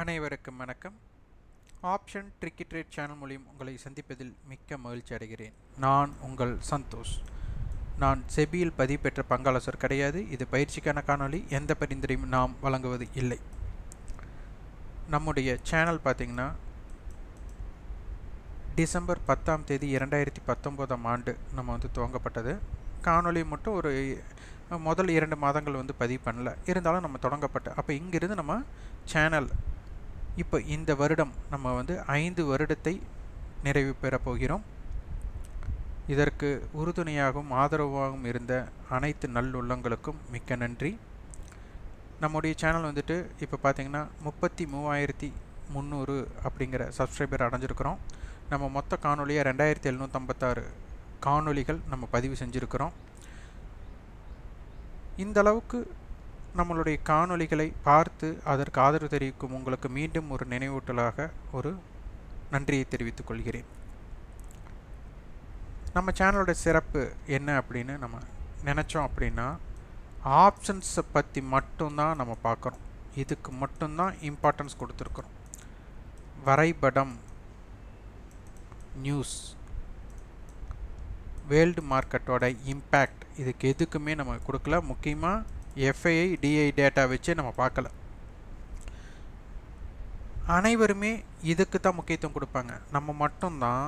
அனைவருக்கும் வணக்கம் option tricky trade channel மூலியம் உங்களை சந்திப்பதில் மிக்க மகிழ்ச்சி அடைகிறேன் நான் உங்கள் சந்தோஷ் நான் செபியில் பதிவு பெற்ற பங்காளசர் கிடையாது இது பயிற்சிக்கான காணொலி எந்த பரிந்துரையும் நாம் வழங்குவது இல்லை நம்முடைய சேனல் பார்த்திங்கன்னா டிசம்பர் பத்தாம் தேதி இரண்டாயிரத்தி பத்தொம்போதாம் ஆண்டு நம்ம வந்து துவங்கப்பட்டது காணொலி மட்டும் ஒரு முதல் இரண்டு மாதங்கள் வந்து பதிவு பண்ணல இருந்தாலும் நம்ம தொடங்கப்பட்ட அப்போ இங்கிருந்து நம்ம சேனல் இப்போ இந்த வருடம் நம்ம வந்து ஐந்து வருடத்தை நிறைவு பெறப் போகிறோம் இதற்கு உறுதுணையாகவும் ஆதரவாகவும் இருந்த அனைத்து நல்லுள்ளங்களுக்கும் மிக்க நன்றி நம்முடைய சேனல் வந்துட்டு இப்போ பார்த்திங்கன்னா முப்பத்தி மூவாயிரத்தி முந்நூறு அப்படிங்கிற சப்ஸ்கிரைபர் அடைஞ்சிருக்கிறோம் நம்ம மொத்த காணொலியாக ரெண்டாயிரத்தி எழுநூற்றம்பத்தாறு காணொலிகள் நம்ம பதிவு செஞ்சுருக்கிறோம் இந்த அளவுக்கு நம்மளுடைய காணொளிகளை பார்த்து அதற்கு ஆதரவு தெரிவிக்கும் உங்களுக்கு மீண்டும் ஒரு நினைவூட்டலாக ஒரு நன்றியை தெரிவித்துக் கொள்கிறேன் நம்ம சேனலோட சிறப்பு என்ன அப்படின்னு நம்ம நினச்சோம் அப்படின்னா ஆப்ஷன்ஸை பற்றி மட்டும்தான் நம்ம பார்க்குறோம் இதுக்கு மட்டும்தான் இம்பார்ட்டன்ஸ் கொடுத்துருக்குறோம் வரைபடம் நியூஸ் வேர்ல்டு மார்க்கெட்டோட இம்பேக்ட் இதுக்கு எதுக்குமே நம்ம கொடுக்கல முக்கியமாக எஃப்ஐஐ டிஐ டேட்டா வச்சு நம்ம பார்க்கல அனைவருமே இதுக்கு தான் முக்கியத்துவம் கொடுப்பாங்க நம்ம மட்டும்தான்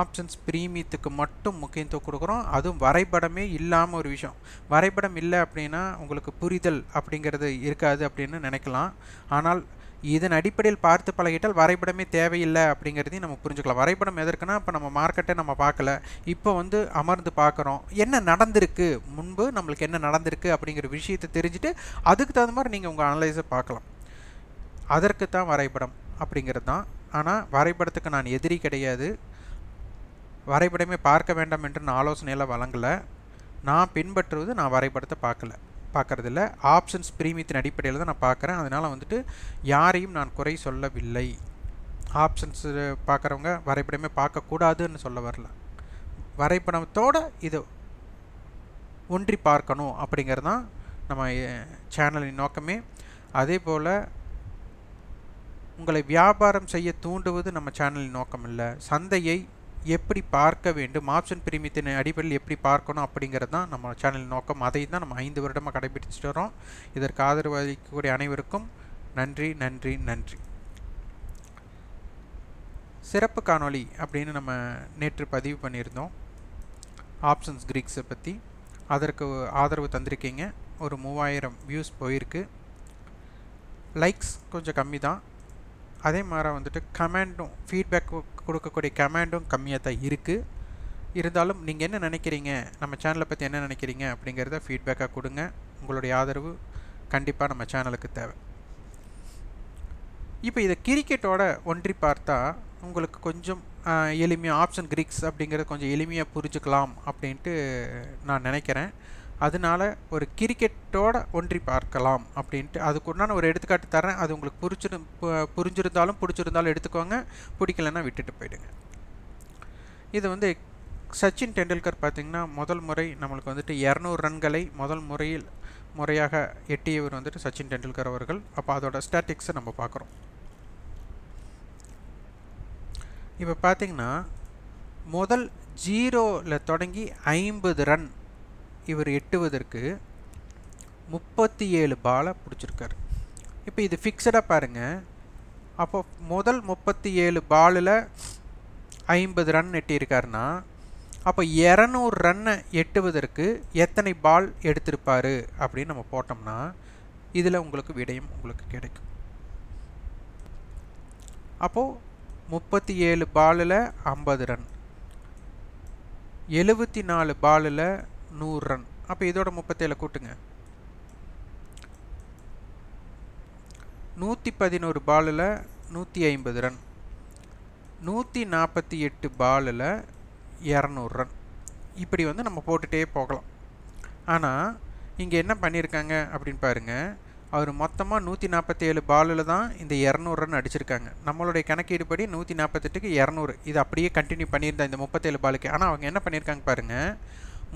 ஆப்ஷன்ஸ் ப்ரீமியத்துக்கு மட்டும் முக்கியத்துவம் கொடுக்குறோம் அதுவும் வரைபடமே இல்லாமல் ஒரு விஷயம் வரைபடம் இல்லை அப்படின்னா உங்களுக்கு புரிதல் அப்படிங்கிறது இருக்காது அப்படின்னு நினைக்கலாம் ஆனால் இதன் அடிப்படையில் பார்த்து பழகிட்டால் வரைபடமே தேவையில்லை அப்படிங்கிறதையும் நம்ம புரிஞ்சுக்கலாம் வரைபடம் எதற்குனா இப்போ நம்ம மார்க்கெட்டை நம்ம பார்க்கல இப்போ வந்து அமர்ந்து பார்க்குறோம் என்ன நடந்திருக்கு முன்பு நம்மளுக்கு என்ன நடந்திருக்கு அப்படிங்கிற விஷயத்தை தெரிஞ்சுட்டு அதுக்கு தகுந்த மாதிரி நீங்கள் உங்கள் அனலைஸை பார்க்கலாம் அதற்கு தான் வரைபடம் அப்படிங்கிறது தான் ஆனால் வரைபடத்துக்கு நான் எதிரி கிடையாது வரைபடமே பார்க்க வேண்டாம் என்று நான் ஆலோசனையில் வழங்கலை நான் பின்பற்றுவது நான் வரைபடத்தை பார்க்கல இல்லை ஆப்ஷன்ஸ் பிரீமியத்தின் அடிப்படையில் தான் நான் பார்க்குறேன் அதனால் வந்துட்டு யாரையும் நான் குறை சொல்லவில்லை ஆப்ஷன்ஸ் பார்க்குறவங்க வரைபடமே பார்க்கக்கூடாதுன்னு சொல்ல வரல வரைபடத்தோடு இது ஒன்றி பார்க்கணும் அப்படிங்கிறது தான் நம்ம சேனலின் நோக்கமே அதே போல் உங்களை வியாபாரம் செய்ய தூண்டுவது நம்ம சேனலின் நோக்கம் இல்லை சந்தையை எப்படி பார்க்க வேண்டும் ஆப்ஷன் பிரிமியத்தின் அடிப்படையில் எப்படி பார்க்கணும் அப்படிங்கிறது தான் நம்ம சேனல் நோக்கம் அதை தான் நம்ம ஐந்து வருடமாக கடைபிடிச்சிட்டு வரோம் இதற்கு ஆதரவு அளிக்கக்கூடிய அனைவருக்கும் நன்றி நன்றி நன்றி சிறப்பு காணொளி அப்படின்னு நம்ம நேற்று பதிவு பண்ணியிருந்தோம் ஆப்ஷன்ஸ் கிரீக்ஸை பற்றி அதற்கு ஆதரவு தந்திருக்கீங்க ஒரு மூவாயிரம் வியூஸ் போயிருக்கு லைக்ஸ் கொஞ்சம் கம்மி தான் அதே மாதிரி வந்துட்டு கமெண்டும் ஃபீட்பேக்கும் கொடுக்கக்கூடிய கமாண்டும் கம்மியாக தான் இருக்குது இருந்தாலும் நீங்கள் என்ன நினைக்கிறீங்க நம்ம சேனலை பற்றி என்ன நினைக்கிறீங்க அப்படிங்கிறத ஃபீட்பேக்காக கொடுங்க உங்களுடைய ஆதரவு கண்டிப்பாக நம்ம சேனலுக்கு தேவை இப்போ இதை கிரிக்கெட்டோட ஒன்றி பார்த்தா உங்களுக்கு கொஞ்சம் எளிமையாக ஆப்ஷன் கிரிக்ஸ் அப்படிங்கிறத கொஞ்சம் எளிமையாக புரிஞ்சுக்கலாம் அப்படின்ட்டு நான் நினைக்கிறேன் அதனால ஒரு கிரிக்கெட்டோட ஒன்றி பார்க்கலாம் அப்படின்ட்டு அதுக்கு உண்டான ஒரு எடுத்துக்காட்டு தரேன் அது உங்களுக்கு புரிச்சிரு புரிஞ்சிருந்தாலும் பிடிச்சிருந்தாலும் எடுத்துக்கோங்க பிடிக்கலன்னா விட்டுட்டு போயிடுங்க இது வந்து சச்சின் டெண்டுல்கர் பார்த்திங்கன்னா முதல் முறை நம்மளுக்கு வந்துட்டு இரநூறு ரன்களை முதல் முறையில் முறையாக எட்டியவர் வந்துட்டு சச்சின் டெண்டுல்கர் அவர்கள் அப்போ அதோட ஸ்டாட்டிக்ஸை நம்ம பார்க்குறோம் இப்போ பார்த்திங்கன்னா முதல் ஜீரோவில் தொடங்கி ஐம்பது ரன் இவர் எட்டுவதற்கு முப்பத்தி ஏழு பாலை பிடிச்சிருக்கார் இப்போ இது ஃபிக்ஸடாக பாருங்கள் அப்போ முதல் முப்பத்தி ஏழு பாலில் ஐம்பது ரன் எட்டியிருக்காருனா அப்போ இரநூறு ரன்னை எட்டுவதற்கு எத்தனை பால் எடுத்திருப்பார் அப்படின்னு நம்ம போட்டோம்னா இதில் உங்களுக்கு விடயம் உங்களுக்கு கிடைக்கும் அப்போது முப்பத்தி ஏழு பாலில் ஐம்பது ரன் எழுபத்தி நாலு பாலில் நூறு ரன் அப்போ இதோட முப்பத்தேழு கூட்டுங்க நூற்றி பதினோரு பாலில் நூற்றி ஐம்பது ரன் நூற்றி நாற்பத்தி எட்டு பாலில் இரநூறு ரன் இப்படி வந்து நம்ம போட்டுகிட்டே போகலாம் ஆனால் இங்கே என்ன பண்ணியிருக்காங்க அப்படின்னு பாருங்கள் அவர் மொத்தமாக நூற்றி நாற்பத்தி ஏழு பாலில் தான் இந்த இரநூறு ரன் அடிச்சிருக்காங்க நம்மளுடைய கணக்கீடுபடி நூற்றி நாற்பத்தெட்டுக்கு இரநூறு இது அப்படியே கண்டினியூ பண்ணியிருந்தா இந்த முப்பத்தேழு பாலுக்கு ஆனால் அவங்க என்ன பண்ணியிருக்காங்க பாருங்கள்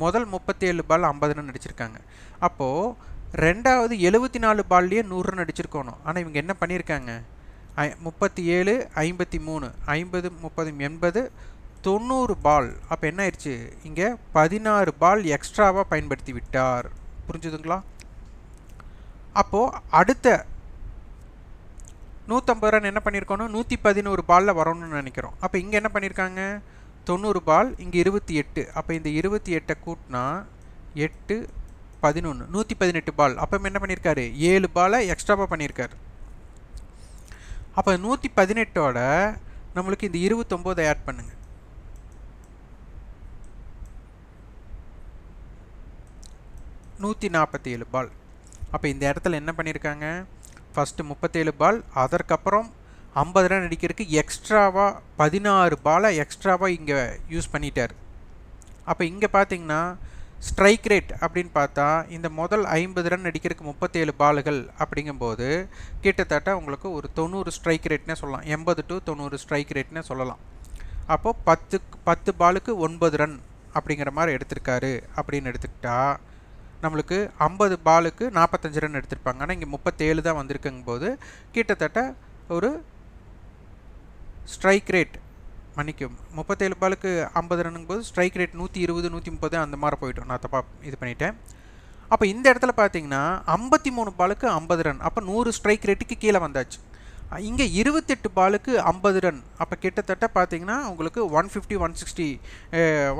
முதல் முப்பத்தி ஏழு பால் ஐம்பது ரன் அடிச்சிருக்காங்க அப்போது ரெண்டாவது எழுபத்தி நாலு பால்லையே நூறு ரன் அடிச்சிருக்கணும் ஆனால் இவங்க என்ன பண்ணியிருக்காங்க ஐ முப்பத்தி ஏழு ஐம்பத்தி மூணு ஐம்பது முப்பது எண்பது தொண்ணூறு பால் அப்போ என்ன ஆயிடுச்சு இங்கே பதினாறு பால் எக்ஸ்ட்ராவாக பயன்படுத்தி விட்டார் புரிஞ்சுதுங்களா அப்போது அடுத்த நூற்றம்பது ரன் என்ன பண்ணியிருக்கணும் நூற்றி பதினோரு பாலில் வரணும்னு நினைக்கிறோம் அப்போ இங்கே என்ன பண்ணியிருக்காங்க தொண்ணூறு பால் இங்கே இருபத்தி எட்டு அப்போ இந்த இருபத்தி எட்டை கூட்டினா எட்டு பதினொன்று நூற்றி பதினெட்டு பால் அப்போ என்ன பண்ணியிருக்காரு ஏழு பாலை எக்ஸ்ட்ராவாக பண்ணியிருக்காரு அப்போ நூற்றி பதினெட்டோட நம்மளுக்கு இந்த இருபத்தொம்போதை ஆட் பண்ணுங்கள் நூற்றி நாற்பத்தி ஏழு பால் அப்போ இந்த இடத்துல என்ன பண்ணியிருக்காங்க ஃபஸ்ட்டு முப்பத்தேழு பால் அதற்கப்புறம் ஐம்பது ரன் அடிக்கிறதுக்கு எக்ஸ்ட்ராவாக பதினாறு பாலை எக்ஸ்ட்ராவாக இங்கே யூஸ் பண்ணிட்டார் அப்போ இங்கே பார்த்தீங்கன்னா ஸ்ட்ரைக் ரேட் அப்படின்னு பார்த்தா இந்த முதல் ஐம்பது ரன் அடிக்கிறதுக்கு முப்பத்தேழு பால்கள் அப்படிங்கும்போது கிட்டத்தட்ட உங்களுக்கு ஒரு தொண்ணூறு ஸ்ட்ரைக் ரேட்னே சொல்லலாம் எண்பது டு தொண்ணூறு ஸ்ட்ரைக் ரேட்னே சொல்லலாம் அப்போது பத்து பத்து பாலுக்கு ஒன்பது ரன் அப்படிங்கிற மாதிரி எடுத்திருக்காரு அப்படின்னு எடுத்துக்கிட்டா நம்மளுக்கு ஐம்பது பாலுக்கு நாற்பத்தஞ்சு ரன் எடுத்திருப்பாங்க ஆனால் இங்கே முப்பத்தேழு தான் வந்திருக்குங்கும்போது கிட்டத்தட்ட ஒரு ஸ்ட்ரைக் ரேட் மன்னிக்கும் முப்பத்தேழு பாலுக்கு ஐம்பது ரன்னுங்கும் போது ஸ்ட்ரைக் ரேட் நூற்றி இருபது நூற்றி முப்பது அந்த மாதிரி போயிட்டோம் நான் தப்பாக இது பண்ணிட்டேன் அப்போ இந்த இடத்துல பார்த்தீங்கன்னா ஐம்பத்தி மூணு பாலுக்கு ஐம்பது ரன் அப்போ நூறு ஸ்ட்ரைக் ரேட்டுக்கு கீழே வந்தாச்சு இங்கே இருபத்தெட்டு பாலுக்கு ஐம்பது ரன் அப்போ கிட்டத்தட்ட பார்த்தீங்கன்னா உங்களுக்கு one fifty one sixty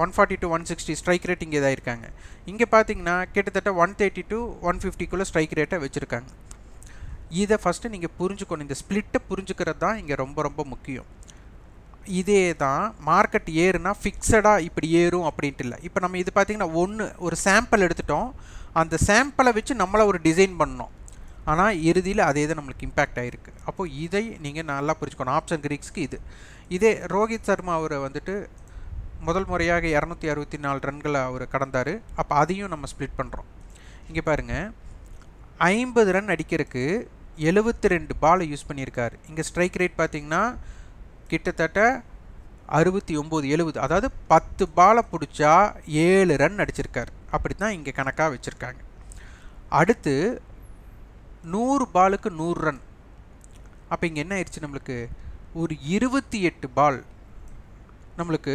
one forty two one sixty strike rate இங்கே இதாக இருக்காங்க இங்கே பார்த்தீங்கன்னா கிட்டத்தட்ட ஒன் தேர்ட்டி டு ஒன் ஃபிஃப்டிக்குள்ளே ஸ்ட்ரைக் ரேட்டை வச்சுருக்காங்க இதை ஃபஸ்ட்டு நீங்கள் புரிஞ்சுக்கணும் இந்த ஸ்ப்ளிட்டை புரிஞ்சுக்கிறது தான் இங்கே ரொம்ப ரொம்ப முக்கியம் இதே தான் மார்க்கெட் ஏறுனா ஃபிக்ஸடாக இப்படி ஏறும் அப்படின்ட்டு இல்லை இப்போ நம்ம இது பார்த்திங்கன்னா ஒன்று ஒரு சாம்பிள் எடுத்துட்டோம் அந்த சாம்பிளை வச்சு நம்மளை ஒரு டிசைன் பண்ணோம் ஆனால் இறுதியில் அதே தான் நம்மளுக்கு இம்பேக்ட் ஆகிருக்கு அப்போது இதை நீங்கள் நல்லா புரிஞ்சுக்கணும் ஆப்ஷன் கிரிக்ஸ்க்கு இது இதே ரோஹித் சர்மா அவர் வந்துட்டு முதல் முறையாக இரநூத்தி அறுபத்தி நாலு ரன்களை அவர் கடந்தார் அப்போ அதையும் நம்ம ஸ்ப்ளிட் பண்ணுறோம் இங்கே பாருங்கள் ஐம்பது ரன் அடிக்கிறதுக்கு எழுபத்தி ரெண்டு பாலை யூஸ் பண்ணியிருக்கார் இங்கே ஸ்ட்ரைக் ரேட் பார்த்திங்கன்னா கிட்டத்தட்ட அறுபத்தி ஒம்பது எழுபது அதாவது பத்து பாலை பிடிச்சா ஏழு ரன் அடிச்சிருக்கார் அப்படி தான் இங்கே கணக்காக வச்சுருக்காங்க அடுத்து நூறு பாலுக்கு நூறு ரன் அப்போ இங்கே என்ன ஆயிடுச்சு நம்மளுக்கு ஒரு இருபத்தி எட்டு பால் நம்மளுக்கு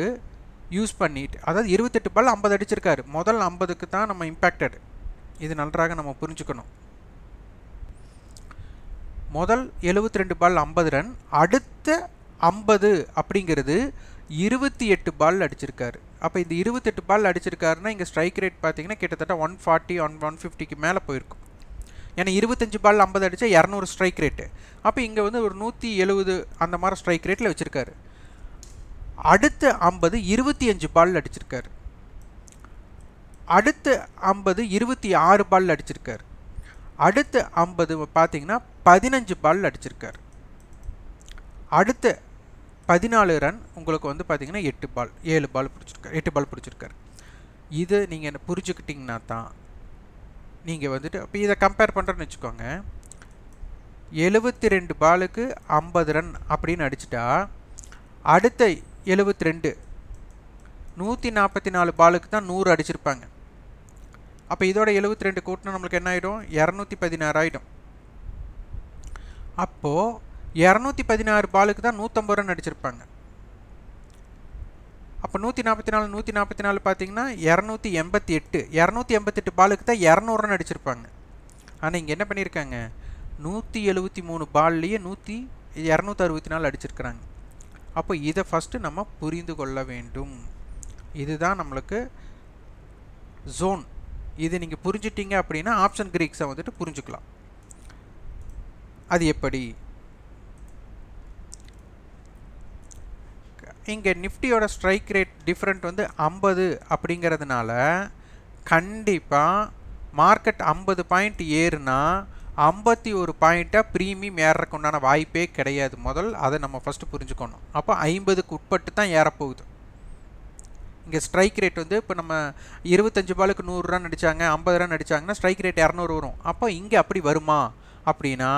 யூஸ் பண்ணிட்டு அதாவது இருபத்தெட்டு பால் ஐம்பது அடிச்சிருக்காரு முதல் ஐம்பதுக்கு தான் நம்ம இம்பேக்டட் இது நன்றாக நம்ம புரிஞ்சுக்கணும் முதல் எழுபத்தி ரெண்டு பால் ஐம்பது ரன் அடுத்த ஐம்பது அப்படிங்கிறது இருபத்தி எட்டு பால் அடிச்சிருக்காரு அப்போ இந்த இருபத்தெட்டு பால் அடிச்சிருக்காருன்னா இங்கே ஸ்ட்ரைக் ரேட் பார்த்தீங்கன்னா கிட்டத்தட்ட ஒன் ஃபார்ட்டி ஒன் ஒன் ஃபிஃப்டிக்கு மேலே போயிருக்கும் ஏன்னா இருபத்தஞ்சு பால் ஐம்பது அடித்தா இரநூறு ஸ்ட்ரைக் ரேட்டு அப்போ இங்கே வந்து ஒரு நூற்றி எழுபது அந்த மாதிரி ஸ்ட்ரைக் ரேட்டில் வச்சுருக்காரு அடுத்த ஐம்பது இருபத்தி அஞ்சு பால் அடிச்சிருக்காரு அடுத்த ஐம்பது இருபத்தி ஆறு பால் அடிச்சிருக்காரு அடுத்து ஐம்பது பார்த்தீங்கன்னா பதினஞ்சு பால் அடிச்சிருக்கார் அடுத்து பதினாலு ரன் உங்களுக்கு வந்து பார்த்திங்கன்னா எட்டு பால் ஏழு பால் பிடிச்சிருக்காரு எட்டு பால் பிடிச்சிருக்காரு இது நீங்கள் என்ன புரிஞ்சுக்கிட்டிங்கன்னா தான் நீங்கள் வந்துட்டு இப்போ இதை கம்பேர் பண்ணுறேன்னு வச்சுக்கோங்க எழுபத்தி ரெண்டு பாலுக்கு ஐம்பது ரன் அப்படின்னு அடிச்சிட்டா அடுத்த எழுபத்தி ரெண்டு நூற்றி நாற்பத்தி நாலு பாலுக்கு தான் நூறு அடிச்சிருப்பாங்க அப்போ இதோட எழுபத்தி ரெண்டு கூட்டினா நம்மளுக்கு என்ன ஆகிடும் இரநூத்தி பதினாறு ஆகிடும் அப்போது இரநூத்தி பதினாறு பாலுக்கு தான் நூற்றம்பது ரன் அடிச்சிருப்பாங்க அப்போ நூற்றி நாற்பத்தி நாலு நூற்றி நாற்பத்தி நாலு பார்த்தீங்கன்னா இரநூத்தி எண்பத்தி எட்டு இரநூத்தி எண்பத்தெட்டு பாலுக்கு தான் இரநூறு ரன் அடிச்சிருப்பாங்க ஆனால் இங்கே என்ன பண்ணியிருக்காங்க நூற்றி எழுபத்தி மூணு பால்லையே நூற்றி இரநூத்தி அறுபத்தி நாலு அடிச்சிருக்கிறாங்க அப்போ இதை ஃபஸ்ட்டு நம்ம புரிந்து கொள்ள வேண்டும் இதுதான் நம்மளுக்கு ஜோன் இது நீங்கள் புரிஞ்சிட்டிங்க அப்படின்னா ஆப்ஷன் கிரீக்ஸை வந்துட்டு புரிஞ்சுக்கலாம் அது எப்படி இங்கே நிஃப்டியோட ஸ்ட்ரைக் ரேட் டிஃப்ரெண்ட் வந்து ஐம்பது அப்படிங்கிறதுனால கண்டிப்பாக மார்க்கெட் ஐம்பது பாயிண்ட் ஏறுனா ஐம்பத்தி ஒரு பாயிண்ட்டாக ப்ரீமியம் உண்டான வாய்ப்பே கிடையாது முதல் அதை நம்ம ஃபஸ்ட்டு புரிஞ்சுக்கணும் அப்போ ஐம்பதுக்கு உட்பட்டு தான் ஏறப்போகுது இங்கே ஸ்ட்ரைக் ரேட் வந்து இப்போ நம்ம இருபத்தஞ்சு பாலுக்கு நூறு ரன் ஐம்பது ரூபா நடித்தாங்கன்னா ஸ்ட்ரைக் ரேட் இரநூறு வரும் அப்போ இங்கே அப்படி வருமா அப்படின்னா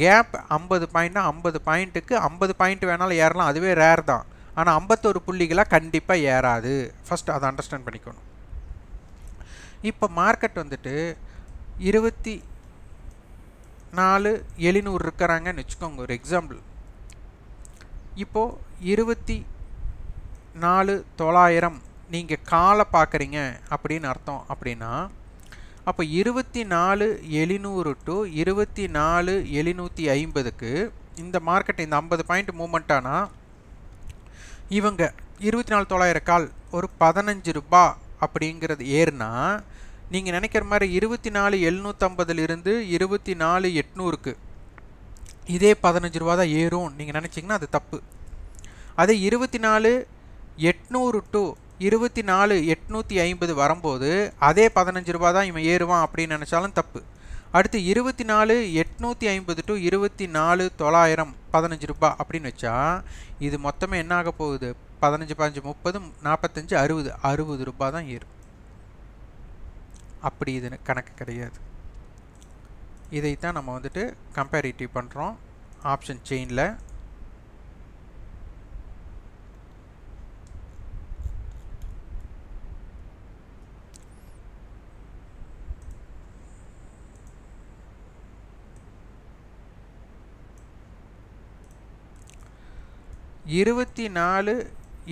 கேப் ஐம்பது பாயிண்ட்னா ஐம்பது பாயிண்ட்டுக்கு ஐம்பது பாயிண்ட் வேணாலும் ஏறலாம் அதுவே ரேர் தான் ஆனால் ஐம்பத்தோரு புள்ளிகளாக கண்டிப்பாக ஏறாது ஃபஸ்ட் அதை அண்டர்ஸ்டாண்ட் பண்ணிக்கணும் இப்போ மார்க்கெட் வந்துட்டு இருபத்தி நாலு எழுநூறு இருக்கிறாங்கன்னு வச்சுக்கோங்க ஒரு எக்ஸாம்பிள் இப்போது இருபத்தி நாலு தொள்ளாயிரம் நீங்கள் காலை பார்க்குறீங்க அப்படின்னு அர்த்தம் அப்படின்னா அப்போ இருபத்தி நாலு எழுநூறு டு இருபத்தி நாலு எழுநூற்றி ஐம்பதுக்கு இந்த மார்க்கெட் இந்த ஐம்பது பாயிண்ட் மூமெண்ட் ஆனால் இவங்க இருபத்தி நாலு தொள்ளாயிரம் கால் ஒரு பதினஞ்சு ரூபா அப்படிங்கிறது ஏறுனா நீங்கள் நினைக்கிற மாதிரி இருபத்தி நாலு எழுநூற்றம்பதுலேருந்து இருபத்தி நாலு எட்நூறுக்கு இதே பதினஞ்சு ரூபா தான் ஏறும் நீங்கள் நினச்சிங்கன்னா அது தப்பு அதே இருபத்தி நாலு எட்நூறு டு இருபத்தி நாலு எட்நூற்றி ஐம்பது வரும்போது அதே பதினஞ்சு ரூபா தான் இவன் ஏறுவான் அப்படின்னு நினச்சாலும் தப்பு அடுத்து இருபத்தி நாலு எட்நூற்றி ஐம்பது டு இருபத்தி நாலு தொள்ளாயிரம் பதினஞ்சு ரூபா அப்படின்னு வச்சா இது மொத்தமே என்னாக போகுது பதினஞ்சு பதினஞ்சு முப்பது நாற்பத்தஞ்சு அறுபது அறுபது ரூபா தான் ஏறும் அப்படி இது கணக்கு கிடையாது இதைத்தான் நம்ம வந்துட்டு கம்பேரிட்டிவ் பண்ணுறோம் ஆப்ஷன் செயினில் இருபத்தி நாலு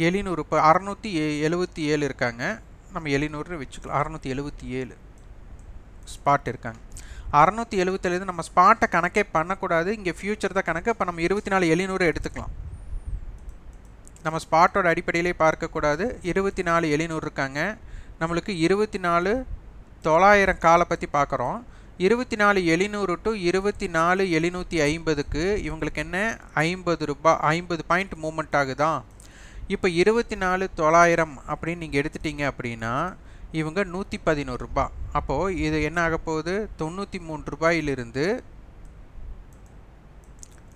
எழுநூறு இப்போ அறநூற்றி ஏ எழுபத்தி ஏழு இருக்காங்க நம்ம எழுநூறு வச்சுக்கலாம் அறநூற்றி எழுபத்தி ஏழு ஸ்பாட் இருக்காங்க அறநூற்றி எழுபத்தேழு நம்ம ஸ்பாட்டை கணக்கே பண்ணக்கூடாது இங்கே ஃப்யூச்சர் தான் கணக்கு இப்போ நம்ம இருபத்தி நாலு எழுநூறு எடுத்துக்கலாம் நம்ம ஸ்பாட்டோட அடிப்படையிலே பார்க்கக்கூடாது இருபத்தி நாலு எழுநூறு இருக்காங்க நம்மளுக்கு இருபத்தி நாலு தொள்ளாயிரம் காலை பற்றி பார்க்குறோம் இருபத்தி நாலு எழுநூறு டு இருபத்தி நாலு எழுநூற்றி ஐம்பதுக்கு இவங்களுக்கு என்ன ஐம்பது ரூபாய் ஐம்பது பாயிண்ட் மூமெண்ட் ஆகுதான் இப்போ இருபத்தி நாலு தொள்ளாயிரம் அப்படின்னு நீங்கள் எடுத்துட்டீங்க அப்படின்னா இவங்க நூற்றி பதினோரு அப்போது இது என்ன ஆக போகுது தொண்ணூற்றி மூணு ரூபாயிலிருந்து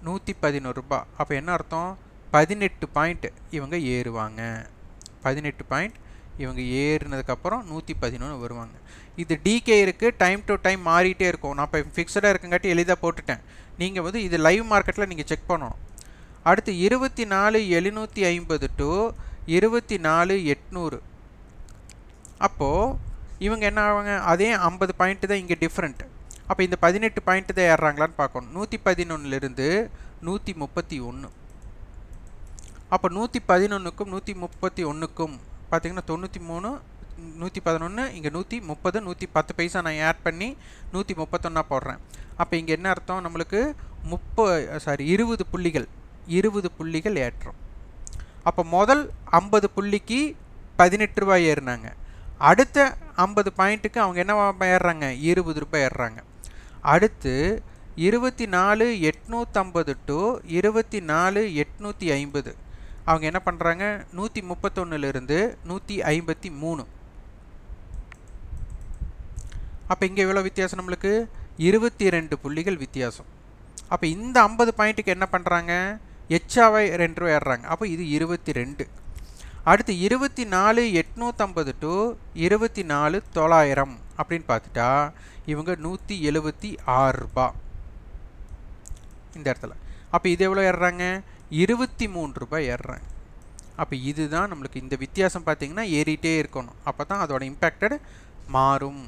நூற்றி பதினோரு அப்போ என்ன அர்த்தம் பதினெட்டு பாயிண்ட் இவங்க ஏறுவாங்க பதினெட்டு பாயிண்ட் இவங்க ஏறினதுக்கப்புறம் நூற்றி பதினொன்று வருவாங்க இது டிகே இருக்குது டைம் டு டைம் மாறிட்டே இருக்கும் நான் இப்போ ஃபிக்ஸடாக இருக்கங்காட்டி எளிதாக போட்டுட்டேன் நீங்கள் வந்து இது லைவ் மார்க்கெட்டில் நீங்கள் செக் பண்ணணும் அடுத்து இருபத்தி நாலு எழுநூற்றி ஐம்பது டு இருபத்தி நாலு எட்நூறு அப்போது இவங்க என்ன ஆவாங்க அதே ஐம்பது பாயிண்ட்டு தான் இங்கே டிஃப்ரெண்ட் அப்போ இந்த பதினெட்டு பாயிண்ட்டு தான் ஏறுறாங்களான்னு பார்க்கணும் நூற்றி பதினொன்றுலேருந்து நூற்றி முப்பத்தி ஒன்று அப்போ நூற்றி பதினொன்றுக்கும் நூற்றி முப்பத்தி ஒன்றுக்கும் பார்த்தீங்கன்னா தொண்ணூற்றி மூணு நூற்றி பதினொன்று இங்கே நூற்றி முப்பது நூற்றி பத்து பைசா நான் ஆட் பண்ணி நூற்றி முப்பத்தொன்னா போடுறேன் அப்போ இங்கே என்ன அர்த்தம் நம்மளுக்கு முப்ப சாரி இருபது புள்ளிகள் இருபது புள்ளிகள் ஏற்றோம் அப்போ முதல் ஐம்பது புள்ளிக்கு பதினெட்டு ரூபாய் ஏறினாங்க அடுத்த ஐம்பது பாயிண்ட்டுக்கு அவங்க என்ன ஏறுறாங்க இருபது ரூபாய் ஏறுறாங்க அடுத்து இருபத்தி நாலு எட்நூற்றம்பது டு இருபத்தி நாலு எட்நூற்றி ஐம்பது அவங்க என்ன பண்ணுறாங்க நூற்றி முப்பத்தொன்னுலேருந்து நூற்றி ஐம்பத்தி மூணு அப்போ இங்கே எவ்வளோ வித்தியாசம் நம்மளுக்கு இருபத்தி ரெண்டு புள்ளிகள் வித்தியாசம் அப்போ இந்த ஐம்பது பாயிண்ட்டுக்கு என்ன பண்ணுறாங்க எச்சாவை ரெண்டு ரூபா ஏறுறாங்க அப்போ இது இருபத்தி ரெண்டு அடுத்து இருபத்தி நாலு எட்நூற்றம்பது டு இருபத்தி நாலு தொள்ளாயிரம் அப்படின்னு பார்த்துட்டா இவங்க நூற்றி எழுபத்தி ஆறுரூபா இந்த இடத்துல அப்போ இது எவ்வளோ ஏறுறாங்க இருபத்தி மூணு ரூபாய் ஏறுறேன் அப்போ இதுதான் நம்மளுக்கு இந்த வித்தியாசம் பார்த்தீங்கன்னா ஏறிட்டே இருக்கணும் அப்போ தான் அதோட இம்பேக்டட் மாறும்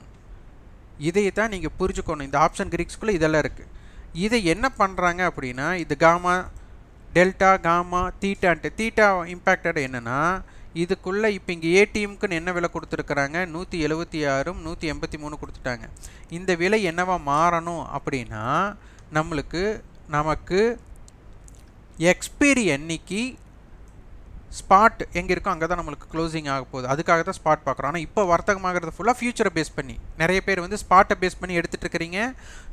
இதை தான் நீங்கள் புரிஞ்சுக்கணும் இந்த ஆப்ஷன் கிரிக்ஸ்குள்ளே இதெல்லாம் இருக்குது இதை என்ன பண்ணுறாங்க அப்படின்னா இது காமா டெல்டா காமா தீட்டான்ட்டு தீட்டா இம்பேக்டட் என்னென்னா இதுக்குள்ளே இப்போ இங்கே ஏடிஎம்க்குன்னு என்ன விலை கொடுத்துருக்குறாங்க நூற்றி எழுபத்தி ஆறும் நூற்றி எண்பத்தி மூணு கொடுத்துட்டாங்க இந்த விலை என்னவா மாறணும் அப்படின்னா நம்மளுக்கு நமக்கு எக்ஸ்பீரி என்னைக்கு ஸ்பாட் எங்கே இருக்கோ அங்கே தான் நம்மளுக்கு க்ளோசிங் ஆக போகுது அதுக்காக தான் ஸ்பாட் பார்க்குறோம் ஆனால் இப்போ வர்த்தகமாகிறது ஃபுல்லாக ஃபியூச்சரை பேஸ் பண்ணி நிறைய பேர் வந்து ஸ்பாட்டை பேஸ் பண்ணி எடுத்துகிட்டு இருக்கிறீங்க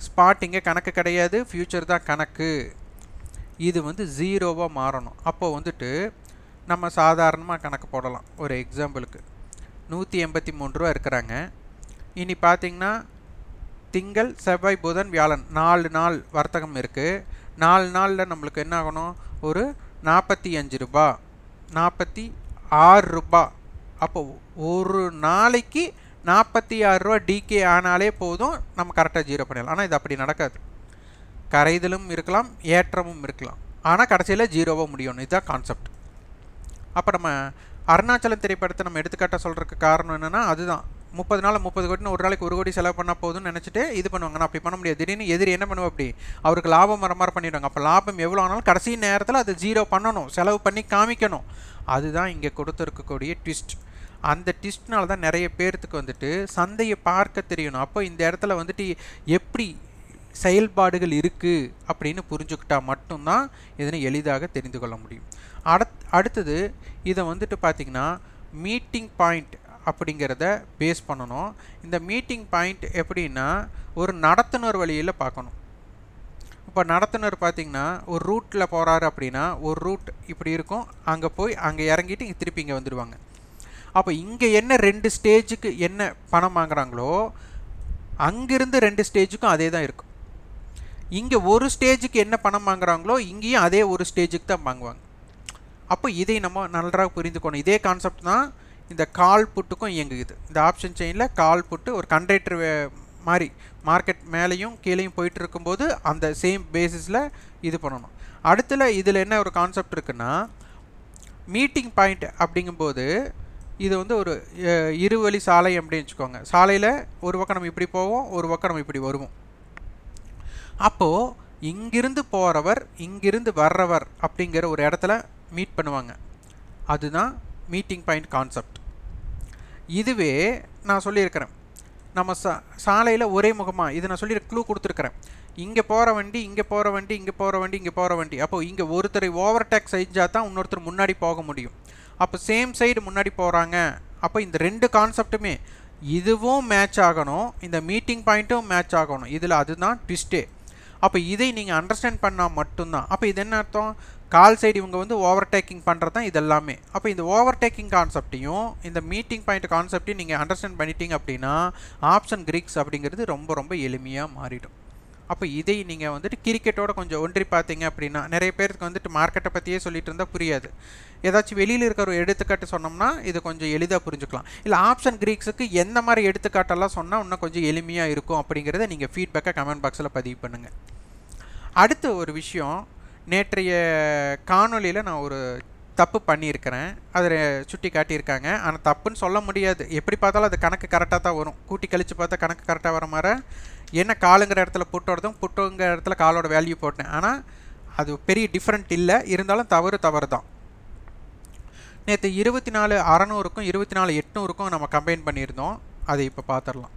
ஸ்பாட் இங்கே கணக்கு கிடையாது ஃப்யூச்சர் தான் கணக்கு இது வந்து ஜீரோவாக மாறணும் அப்போது வந்துட்டு நம்ம சாதாரணமாக கணக்கு போடலாம் ஒரு எக்ஸாம்பிளுக்கு நூற்றி எண்பத்தி மூணு ரூபா இருக்கிறாங்க இனி பார்த்திங்கன்னா திங்கள் செவ்வாய் புதன் வியாழன் நாலு நாள் வர்த்தகம் இருக்குது நாலு நாளில் நம்மளுக்கு என்ன ஆகணும் ஒரு நாற்பத்தி அஞ்சு ரூபா நாற்பத்தி ஆறு ரூபா அப்போ ஒரு நாளைக்கு நாற்பத்தி ஆறு ரூபா டிகே ஆனாலே போதும் நம்ம கரெக்டாக ஜீரோ பண்ணிடலாம் ஆனால் இது அப்படி நடக்காது கரைதலும் இருக்கலாம் ஏற்றமும் இருக்கலாம் ஆனால் கடைசியில் ஜீரோவாக முடியணும் இதுதான் கான்செப்ட் அப்போ நம்ம அருணாச்சலம் திரைப்படத்தை நம்ம எடுத்துக்காட்டாக சொல்கிறதுக்கு காரணம் என்னென்னா அதுதான் முப்பது நாள் முப்பது கோடினு ஒரு நாளைக்கு ஒரு கோடி செலவு பண்ணால் போதும்னு நினச்சிட்டு இது பண்ணுவாங்க அப்படி பண்ண முடியாது திடீர்னு எதிரி என்ன பண்ணுவோம் அப்படி அவருக்கு லாபம் வர மாதிரி பண்ணிடுவாங்க அப்போ லாபம் எவ்வளோ ஆனாலும் கடைசி நேரத்தில் அதை ஜீரோ பண்ணணும் செலவு பண்ணி காமிக்கணும் அதுதான் இங்கே கொடுத்துருக்கக்கூடிய ட்விஸ்ட் அந்த ட்விஸ்ட்னால தான் நிறைய பேர்த்துக்கு வந்துட்டு சந்தையை பார்க்க தெரியணும் அப்போ இந்த இடத்துல வந்துட்டு எப்படி செயல்பாடுகள் இருக்குது அப்படின்னு புரிஞ்சுக்கிட்டால் மட்டும்தான் இதனை எளிதாக தெரிந்து கொள்ள முடியும் அடுத் அடுத்தது இதை வந்துட்டு பார்த்திங்கன்னா மீட்டிங் பாயிண்ட் அப்படிங்கிறத பேஸ் பண்ணணும் இந்த மீட்டிங் பாயிண்ட் எப்படின்னா ஒரு நடத்துனர் வழியில் பார்க்கணும் இப்போ நடத்துனர் பார்த்திங்கன்னா ஒரு ரூட்டில் போகிறாரு அப்படின்னா ஒரு ரூட் இப்படி இருக்கும் அங்கே போய் அங்கே இறங்கிட்டு இங்கே திருப்பி இங்கே வந்துடுவாங்க அப்போ இங்கே என்ன ரெண்டு ஸ்டேஜுக்கு என்ன பணம் வாங்குகிறாங்களோ அங்கிருந்து ரெண்டு ஸ்டேஜுக்கும் அதே தான் இருக்கும் இங்கே ஒரு ஸ்டேஜுக்கு என்ன பணம் வாங்குறாங்களோ இங்கேயும் அதே ஒரு ஸ்டேஜுக்கு தான் வாங்குவாங்க அப்போ இதை நம்ம நன்றாக புரிந்துக்கணும் இதே கான்செப்ட் தான் இந்த கால் புட்டுக்கும் இயங்குது இந்த ஆப்ஷன் செயினில் கால் புட்டு ஒரு கண்டக்டர் மாதிரி மார்க்கெட் மேலேயும் கீழேயும் போயிட்டு இருக்கும்போது அந்த சேம் பேசிஸில் இது பண்ணணும் அடுத்தில் இதில் என்ன ஒரு கான்செப்ட் இருக்குன்னா மீட்டிங் பாயிண்ட் அப்படிங்கும்போது இது வந்து ஒரு இருவழி சாலை அப்படின்னு வச்சுக்கோங்க சாலையில் ஒரு பக்கம் நம்ம இப்படி போவோம் ஒரு பக்கம் நம்ம இப்படி வருவோம் அப்போது இங்கிருந்து போகிறவர் இங்கிருந்து வர்றவர் அப்படிங்கிற ஒரு இடத்துல மீட் பண்ணுவாங்க அதுதான் மீட்டிங் பாயிண்ட் கான்செப்ட் இதுவே நான் சொல்லியிருக்கிறேன் நம்ம சா சாலையில் ஒரே முகமாக இது நான் சொல்லி க்ளூ கொடுத்துருக்குறேன் இங்கே போகிற வண்டி இங்கே போகிற வண்டி இங்கே போகிற வண்டி இங்கே போகிற வண்டி அப்போது இங்கே ஒருத்தர் ஓவர் டேக் செஞ்சால் தான் இன்னொருத்தர் முன்னாடி போக முடியும் அப்போ சேம் சைடு முன்னாடி போகிறாங்க அப்போ இந்த ரெண்டு கான்செப்ட்டுமே இதுவும் மேட்ச் ஆகணும் இந்த மீட்டிங் பாயிண்ட்டும் மேட்ச் ஆகணும் இதில் அதுதான் ட்விஸ்ட்டே அப்போ இதை நீங்கள் அண்டர்ஸ்டாண்ட் பண்ணால் மட்டும்தான் அப்போ இது என்ன அர்த்தம் கால் சைடு இவங்க வந்து ஓவர் டேக்கிங் பண்ணுறது தான் இதெல்லாமே அப்போ இந்த ஓவர் டேக்கிங் கான்செப்டையும் இந்த மீட்டிங் பாயிண்ட் கான்செப்டையும் நீங்கள் அண்டர்ஸ்டாண்ட் பண்ணிட்டீங்க அப்படின்னா ஆப்ஷன் கிரிக்ஸ் அப்படிங்கிறது ரொம்ப ரொம்ப எளிமையாக மாறிடும் அப்போ இதை நீங்கள் வந்துட்டு கிரிக்கெட்டோட கொஞ்சம் ஒன்றி பார்த்தீங்க அப்படின்னா நிறைய பேருக்கு வந்துட்டு மார்க்கெட்டை பற்றியே சொல்லிட்டு இருந்தால் புரியாது ஏதாச்சும் வெளியில் இருக்கிற ஒரு எடுத்துக்காட்டு சொன்னோம்னா இது கொஞ்சம் எளிதாக புரிஞ்சுக்கலாம் இல்லை ஆப்ஷன் கிரீக்ஸுக்கு எந்த மாதிரி எடுத்துக்காட்டெல்லாம் சொன்னால் இன்னும் கொஞ்சம் எளிமையாக இருக்கும் அப்படிங்கிறத நீங்கள் ஃபீட்பேக்கை கமெண்ட் பாக்ஸில் பதிவு பண்ணுங்கள் அடுத்த ஒரு விஷயம் நேற்றைய காணொலியில் நான் ஒரு தப்பு பண்ணியிருக்கிறேன் அதில் சுட்டி காட்டியிருக்காங்க ஆனால் தப்புன்னு சொல்ல முடியாது எப்படி பார்த்தாலும் அது கணக்கு கரெக்டாக தான் வரும் கூட்டி கழித்து பார்த்தா கணக்கு கரெக்டாக வர மாதிரி என்ன காலுங்கிற இடத்துல புட்டோடதும் புட்டோங்கிற இடத்துல காலோட வேல்யூ போட்டேன் ஆனால் அது பெரிய டிஃப்ரெண்ட் இல்லை இருந்தாலும் தவறு தவறு தான் நேற்று இருபத்தி நாலு அறநூறுக்கும் இருபத்தி நாலு எட்நூறுக்கும் நம்ம கம்பைன் பண்ணியிருந்தோம் அதை இப்போ பார்த்துடலாம்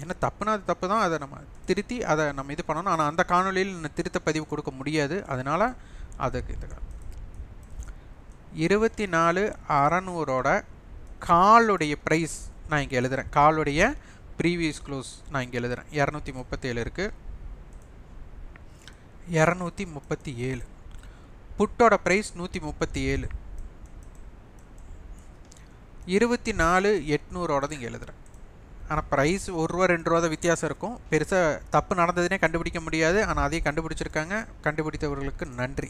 என்ன தப்புனா அது தப்பு தான் அதை நம்ம திருத்தி அதை நம்ம இது பண்ணணும் ஆனால் அந்த காணொலியில் திருத்த பதிவு கொடுக்க முடியாது அதனால் அதுக்கு இது இருபத்தி நாலு அறநூறோட காலுடைய ப்ரைஸ் நான் இங்கே எழுதுகிறேன் காலுடைய ப்ரீவியஸ் க்ளோஸ் நான் இங்கே எழுதுகிறேன் இரநூத்தி முப்பத்தேழு இருக்குது இரநூத்தி முப்பத்தி ஏழு புட்டோட ப்ரைஸ் நூற்றி முப்பத்தி ஏழு இருபத்தி நாலு எட்நூறோடது இங்கே எழுதுகிறேன் ஆனால் ப்ரைஸ் ஒரு ரூபா ரெண்டு ரூபா தான் வித்தியாசம் இருக்கும் பெருசாக தப்பு நடந்ததுனே கண்டுபிடிக்க முடியாது ஆனால் அதையும் கண்டுபிடிச்சிருக்காங்க கண்டுபிடித்தவர்களுக்கு நன்றி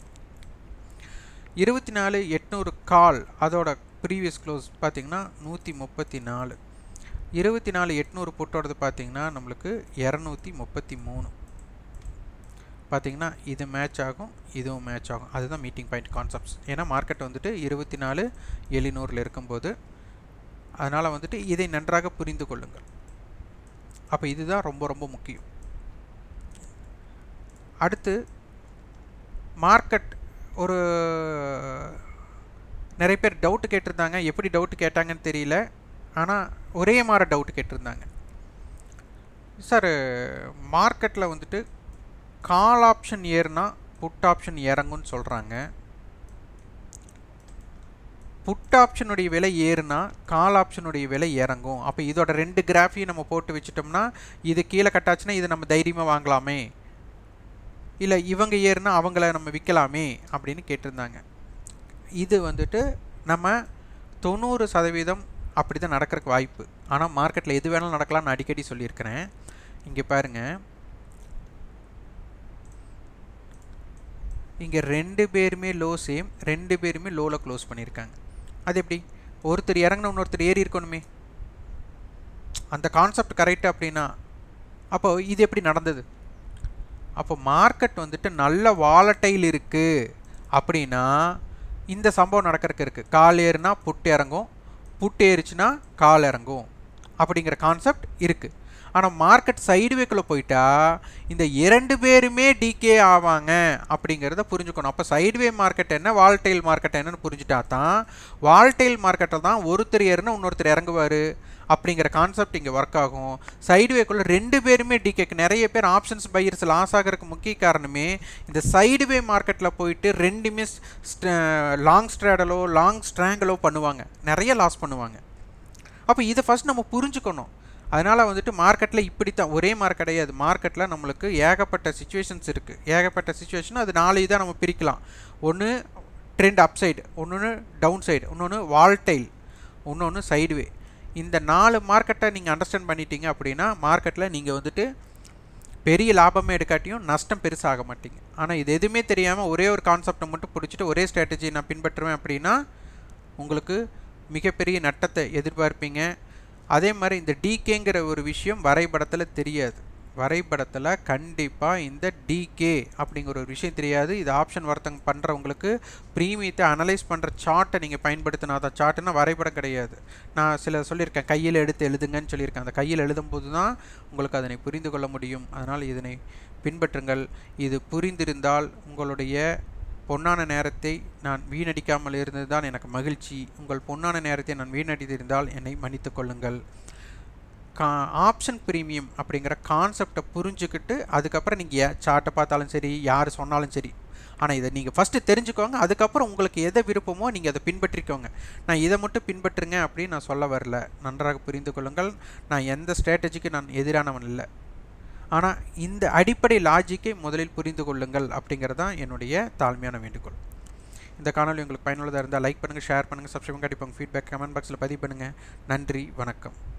இருபத்தி நாலு எட்நூறு கால் அதோட ப்ரீவியஸ் க்ளோஸ் பார்த்திங்கன்னா நூற்றி முப்பத்தி நாலு இருபத்தி நாலு எட்நூறு புட்டோடது பார்த்திங்கன்னா நம்மளுக்கு இரநூத்தி முப்பத்தி மூணு பார்த்திங்கன்னா இது மேட்ச் ஆகும் இதுவும் மேட்ச் ஆகும் அதுதான் மீட்டிங் பாயிண்ட் கான்செப்ட்ஸ் ஏன்னா மார்க்கெட் வந்துட்டு இருபத்தி நாலு எழுநூறில் இருக்கும்போது அதனால் வந்துட்டு இதை நன்றாக புரிந்து கொள்ளுங்கள் அப்போ இதுதான் ரொம்ப ரொம்ப முக்கியம் அடுத்து மார்க்கெட் ஒரு நிறைய பேர் டவுட்டு கேட்டிருந்தாங்க எப்படி டவுட்டு கேட்டாங்கன்னு தெரியல ஆனால் ஒரே மாதிரி டவுட்டு கேட்டிருந்தாங்க சார் மார்க்கெட்டில் வந்துட்டு கால் ஆப்ஷன் ஏறுனா புட் ஆப்ஷன் இறங்குன்னு சொல்கிறாங்க புட் ஆப்ஷனுடைய விலை ஏறுனா கால் ஆப்ஷனுடைய விலை இறங்கும் அப்போ இதோட ரெண்டு கிராஃபியும் நம்ம போட்டு வச்சுட்டோம்னா இது கீழே கட்டாச்சுன்னா இது நம்ம தைரியமாக வாங்கலாமே இல்லை இவங்க ஏறுனா அவங்கள நம்ம விற்கலாமே அப்படின்னு கேட்டிருந்தாங்க இது வந்துட்டு நம்ம தொண்ணூறு சதவீதம் அப்படி தான் நடக்கிறதுக்கு வாய்ப்பு ஆனால் மார்க்கெட்டில் எது வேணாலும் நடக்கலாம்னு அடிக்கடி சொல்லியிருக்கிறேன் இங்கே பாருங்கள் இங்கே ரெண்டு பேருமே லோ சேம் ரெண்டு பேருமே லோவில் க்ளோஸ் பண்ணியிருக்காங்க அது எப்படி ஒருத்தர் இறங்கின இன்னொருத்தர் ஏறி இருக்கணுமே அந்த கான்செப்ட் கரெக்டு அப்படின்னா அப்போ இது எப்படி நடந்தது அப்போ மார்க்கெட் வந்துட்டு நல்ல வாலட்டையில் இருக்குது அப்படின்னா இந்த சம்பவம் நடக்கிறதுக்கு இருக்குது கால் ஏறுனா புட்டு இறங்கும் புட்டு ஏறிச்சுன்னா கால் இறங்கும் அப்படிங்கிற கான்செப்ட் இருக்குது ஆனால் மார்க்கெட் சைடுவேக்கில் போயிட்டா இந்த இரண்டு பேருமே டிகே ஆவாங்க அப்படிங்கிறத புரிஞ்சுக்கணும் அப்போ சைடுவே மார்க்கெட் என்ன வால்டைல் மார்க்கெட் என்னன்னு புரிஞ்சுட்டா தான் வால்டைல் மார்க்கெட்டில் தான் ஒருத்தர் ஏறுனா இன்னொருத்தர் இறங்குவார் அப்படிங்கிற கான்செப்ட் இங்கே ஒர்க் ஆகும் சைடுவேக்குள்ளே ரெண்டு பேருமே டிகேக்கு நிறைய பேர் ஆப்ஷன்ஸ் பையர்ஸ் லாஸ் ஆகிறதுக்கு முக்கிய காரணமே இந்த சைடுவே மார்க்கெட்டில் போயிட்டு ரெண்டுமே லாங் ஸ்ட்ராடலோ லாங் ஸ்ட்ராங்கலோ பண்ணுவாங்க நிறைய லாஸ் பண்ணுவாங்க அப்போ இதை ஃபஸ்ட் நம்ம புரிஞ்சுக்கணும் அதனால் வந்துட்டு மார்க்கெட்டில் இப்படி தான் ஒரே மார்க் கிடையாது மார்க்கெட்டில் நம்மளுக்கு ஏகப்பட்ட சுச்சுவேஷன்ஸ் இருக்குது ஏகப்பட்ட சுச்சுவேஷன் அது நாளையும் தான் நம்ம பிரிக்கலாம் ஒன்று ட்ரெண்ட் அப் சைடு ஒன்று டவுன் சைடு இன்னொன்று வால்டைல் இன்னொன்று சைடுவே இந்த நாலு மார்க்கெட்டை நீங்கள் அண்டர்ஸ்டாண்ட் பண்ணிட்டீங்க அப்படின்னா மார்க்கெட்டில் நீங்கள் வந்துட்டு பெரிய லாபமே எடுக்காட்டியும் நஷ்டம் பெருசாக மாட்டீங்க ஆனால் இது எதுவுமே தெரியாமல் ஒரே ஒரு கான்செப்டை மட்டும் பிடிச்சிட்டு ஒரே ஸ்ட்ராட்டஜி நான் பின்பற்றுவேன் அப்படின்னா உங்களுக்கு மிகப்பெரிய நட்டத்தை எதிர்பார்ப்பீங்க அதே மாதிரி இந்த டிகேங்கிற ஒரு விஷயம் வரைபடத்தில் தெரியாது வரைபடத்தில் கண்டிப்பாக இந்த டிகே அப்படிங்கிற ஒரு விஷயம் தெரியாது இது ஆப்ஷன் ஒருத்தங்க பண்ணுறவங்களுக்கு ப்ரீமியத்தை அனலைஸ் பண்ணுற சார்ட்டை நீங்கள் பயன்படுத்தினா தான் சார்ட்டுனா வரைபடம் கிடையாது நான் சில சொல்லியிருக்கேன் கையில் எடுத்து எழுதுங்கன்னு சொல்லியிருக்கேன் அந்த கையில் எழுதும்போது தான் உங்களுக்கு அதனை புரிந்து கொள்ள முடியும் அதனால் இதனை பின்பற்றுங்கள் இது புரிந்திருந்தால் உங்களுடைய பொன்னான நேரத்தை நான் வீணடிக்காமல் இருந்தது தான் எனக்கு மகிழ்ச்சி உங்கள் பொன்னான நேரத்தை நான் வீணடித்திருந்தால் என்னை மன்னித்து கொள்ளுங்கள் கா ஆப்ஷன் ப்ரீமியம் அப்படிங்கிற கான்செப்டை புரிஞ்சுக்கிட்டு அதுக்கப்புறம் நீங்கள் சார்ட்டை பார்த்தாலும் சரி யார் சொன்னாலும் சரி ஆனால் இதை நீங்கள் ஃபஸ்ட்டு தெரிஞ்சுக்கோங்க அதுக்கப்புறம் உங்களுக்கு எதை விருப்பமோ நீங்கள் அதை பின்பற்றிக்கோங்க நான் இதை மட்டும் பின்பற்றுங்க அப்படின்னு நான் சொல்ல வரல நன்றாக புரிந்து கொள்ளுங்கள் நான் எந்த ஸ்ட்ராட்டஜிக்கு நான் எதிரானவன் இல்லை ஆனால் இந்த அடிப்படை லாஜிக்கை முதலில் புரிந்து கொள்ளுங்கள் அப்படிங்கிறது தான் என்னுடைய தாழ்மையான வேண்டுகோள் இந்த காணொலி உங்களுக்கு பயனுள்ளதாக இருந்தால் லைக் பண்ணுங்கள் ஷேர் பண்ணுங்கள் சப்ஸ்கிரைப் கண்டிப்பாங்க ஃபீட்பேக் கமெண்ட் பாக்ஸில் பதிவு பண்ணுங்கள் நன்றி வணக்கம்